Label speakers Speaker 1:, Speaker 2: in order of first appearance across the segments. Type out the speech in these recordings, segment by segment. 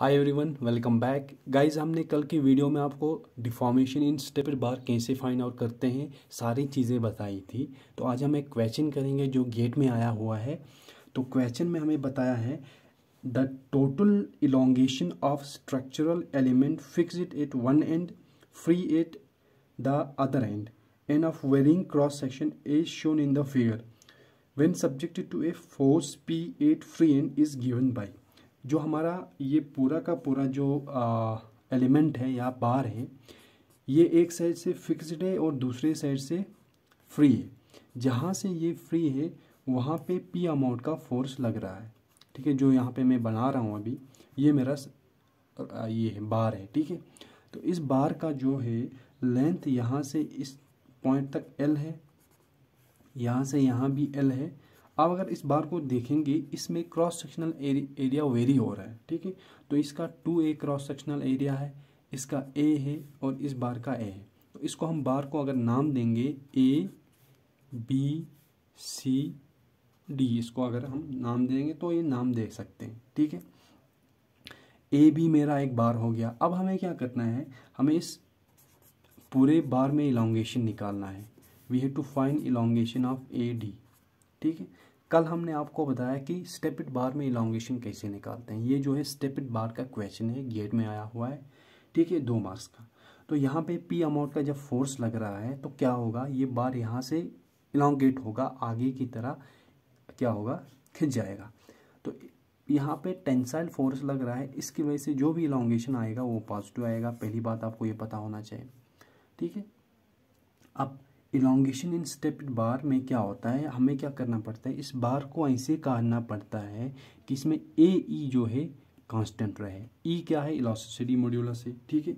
Speaker 1: हाय everyone welcome back guys हमने कल की वीडियो में आपको डिफॉर्मेशन इन स्टेपर बार कैसे फाइंड आउट करते हैं सारी चीज़ें बताई थी तो आज हम एक क्वेश्चन करेंगे जो गेट में आया हुआ है तो क्वेश्चन में हमें बताया है the total elongation of structural element fixed at one end free at the other end and of varying cross section is shown in the figure when subjected to a force P at free end is given by जो हमारा ये पूरा का पूरा जो element है या बार है ये एक साइड से फिक्स्ड है और दूसरे साइड से फ्री है जहाँ से ये फ्री है वहाँ पे पी अमाउंट का फोर्स लग रहा है ठीक है जो यहाँ पे मैं बना रहा हूँ अभी ये मेरा ये है बार है ठीक है तो इस बार का जो है लेंथ यहाँ से इस पॉइंट तक एल है यहाँ से यहाँ भी एल है आप अगर इस बार को देखेंगे इसमें क्रॉस सेक्शनल एरिया वेरी हो रहा है ठीक है तो इसका two A cross sectional area है इसका ए है और इस बार का ए है तो इसको हम बार को अगर नाम देंगे ए बी सी डी इसको अगर हम नाम देंगे तो ये नाम दे सकते हैं ठीक है ए भी मेरा एक बार हो गया अब हमें क्या करना है हमें इस पूरे बार में इलांगेशन निकालना है we have to find elongation of A D ठीक है कल हमने आपको बताया कि स्टेपिट बार में इलांगेशन कैसे निकालते हैं ये जो है स्टेपिट बार का क्वेश्चन है गेट में आया हुआ है ठीक है दो मार्क्स का तो यहाँ पे पी अमाउंट का जब फोर्स लग रहा है तो क्या होगा ये बार यहाँ से इलांगेट होगा आगे की तरह क्या होगा खिंच जाएगा तो यहाँ पे टेंसाइल फोर्स लग रहा है इसकी वजह से जो भी इलांगेशन आएगा वो पॉजिटिव आएगा पहली बात आपको ये पता होना चाहिए ठीक है अब इलोंगेशन इन स्टेप बार में क्या होता है हमें क्या करना पड़ता है इस बार को ऐसे काटना पड़ता है कि इसमें ए ई e जो है कांस्टेंट रहे ई e क्या है इलास्टिसिटी मोड्यूलस है ठीक है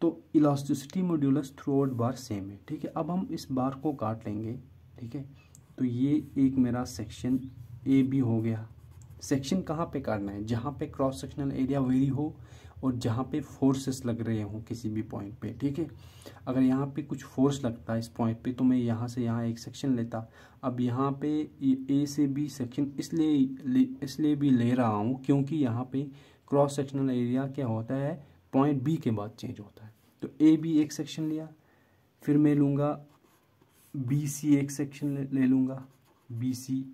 Speaker 1: तो elasticity modulus throughout bar same है ठीक है अब हम इस बार को काट लेंगे ठीक है तो ये एक मेरा सेक्शन ए भी हो गया सेक्शन कहाँ पे काटना है जहाँ पे क्रॉस सेक्शनल एरिया वेरी हो और जहाँ पे फोर्सेस लग रहे हों किसी भी पॉइंट पे ठीक है अगर यहाँ पे कुछ फोर्स लगता है इस पॉइंट पे तो मैं यहाँ से यहाँ एक सेक्शन लेता अब यहाँ पे ए से बी सेक्शन इसलिए इसलिए भी ले रहा हूँ क्योंकि यहाँ पे क्रॉस सेक्शनल एरिया क्या होता है पॉइंट बी के बाद चेंज होता है तो ए बी एक सेक्शन लिया फिर मैं लूँगा बी सी एक सेक्शन ले, लूँगा बी सी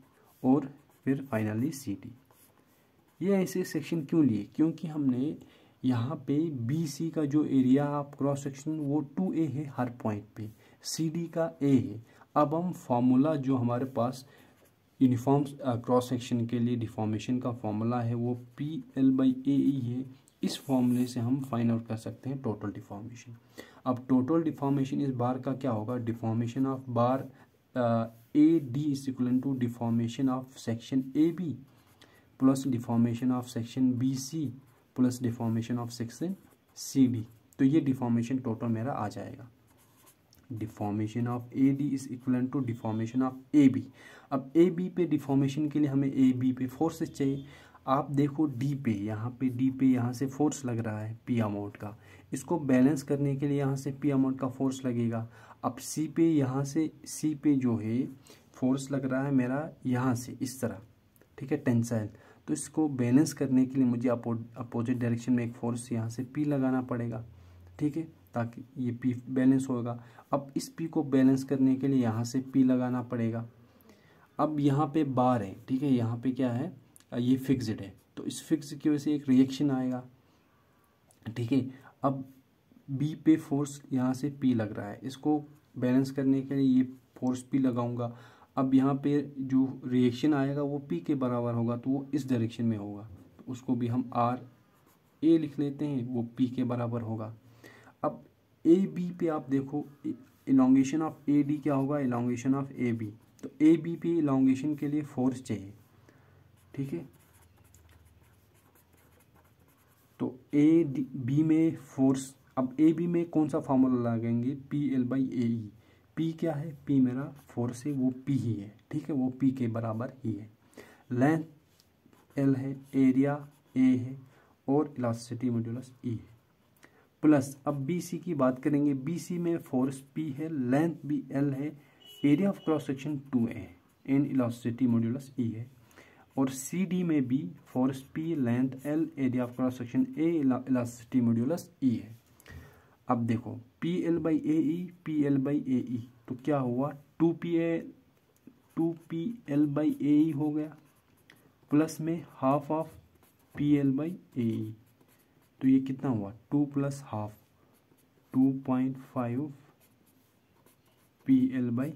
Speaker 1: और फिर फाइनली सी डी ये ऐसे सेक्शन क्यों लिए क्योंकि हमने यहाँ पे बी सी का जो एरिया आप क्रॉस सेक्शन वो टू ए है हर पॉइंट पे सी डी का ए है अब हम फार्मूला जो हमारे पास यूनिफॉर्म क्रॉस सेक्शन के लिए डिफॉर्मेशन का फार्मूला है वो P L by A E है इस फॉर्मूले से हम फाइंड आउट कर सकते हैं टोटल डिफॉर्मेशन अब टोटल डिफॉर्मेशन इस बार का क्या होगा deformation of bar A D is equal to deformation of section A B plus deformation of section B C plus deformation of section C D तो ये डिफॉर्मेशन टोटल मेरा आ जाएगा deformation of A D is equal to deformation of A B अब A B पे deformation के लिए हमें ए बी पे फोर्सेस चाहिए आप देखो डी पे यहाँ पे डी पे यहाँ से फोर्स लग रहा है पी अमाउंट का इसको बैलेंस करने के लिए यहाँ से पी अमाउंट का फोर्स लगेगा अब सी पे यहाँ से सी पे जो है फोर्स लग रहा है मेरा यहाँ से इस तरह ठीक है टेंसाइल तो इसको बैलेंस करने के लिए मुझे अपोजिट डायरेक्शन में एक फोर्स यहाँ से पी लगाना पड़ेगा ठीक है ताकि ये पी बैलेंस होगा अब इस पी को बैलेंस करने के लिए यहाँ से पी लगाना पड़ेगा अब यहाँ पे बार है ठीक है यहाँ पे क्या है ये फिक्स्ड है तो इस फिक्स की वजह से एक रिएक्शन आएगा ठीक है अब बी पे फोर्स यहाँ से पी लग रहा है इसको बैलेंस करने के लिए ये फोर्स पी लगाऊंगा अब यहाँ पे जो रिएक्शन आएगा वो पी के बराबर होगा तो वो इस डायरेक्शन में होगा तो उसको भी हम आर ए लिख लेते हैं वो पी के बराबर होगा अब ए बी पे आप देखो इलांगेशन ऑफ ए डी क्या होगा इलांगेशन ऑफ ए बी तो ए बी पे इलांगेशन के लिए फोर्स चाहिए ठीक है तो ए डी बी में फोर्स अब ए बी में कौन सा फार्मूला लगाएंगे P L by A E P क्या है पी मेरा फोर से वो पी ही है ठीक है वो पी के बराबर ही है लेंथ एल है एरिया ए है और इलास्टिसिटी मोड्यूलस ई है प्लस अब बी सी की बात करेंगे बी सी में फोर्स पी है लेंथ भी एल है area of cross section two A है एंड इलास्टिसिटी मोड्यूलस ई है और सी डी में भी force P length L area of cross section A elasticity modulus E है अब देखो P L by A E P L by A E तो क्या हुआ two P A two P L by A E हो गया plus में half of P L by A E तो ये कितना हुआ two plus half two point five P L by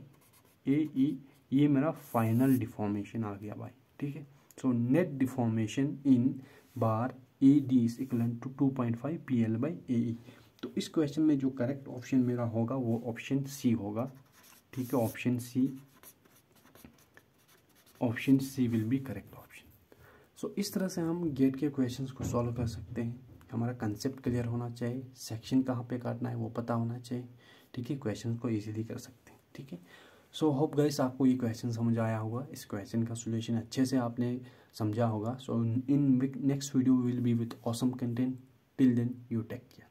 Speaker 1: A E ये मेरा फाइनल डिफॉर्मेशन आ गया भाई ठीक है so net deformation in bar A D is equal to two point five P L by A E तो इस question में जो करेक्ट ऑप्शन मेरा होगा वो ऑप्शन सी होगा ठीक है option C option C will be correct option so इस तरह से हम गेट के क्वेश्चंस को सॉल्व कर सकते हैं हमारा कंसेप्ट क्लियर होना चाहिए सेक्शन कहाँ पे काटना है वो पता होना चाहिए ठीक है क्वेश्चन को ईजिली कर सकते हैं ठीक है सो होप गाइस आपको ये क्वेश्चन समझ आया होगा इस क्वेश्चन का सोल्यूशन अच्छे से आपने समझा होगा so in next video will be with awesome content till then you take care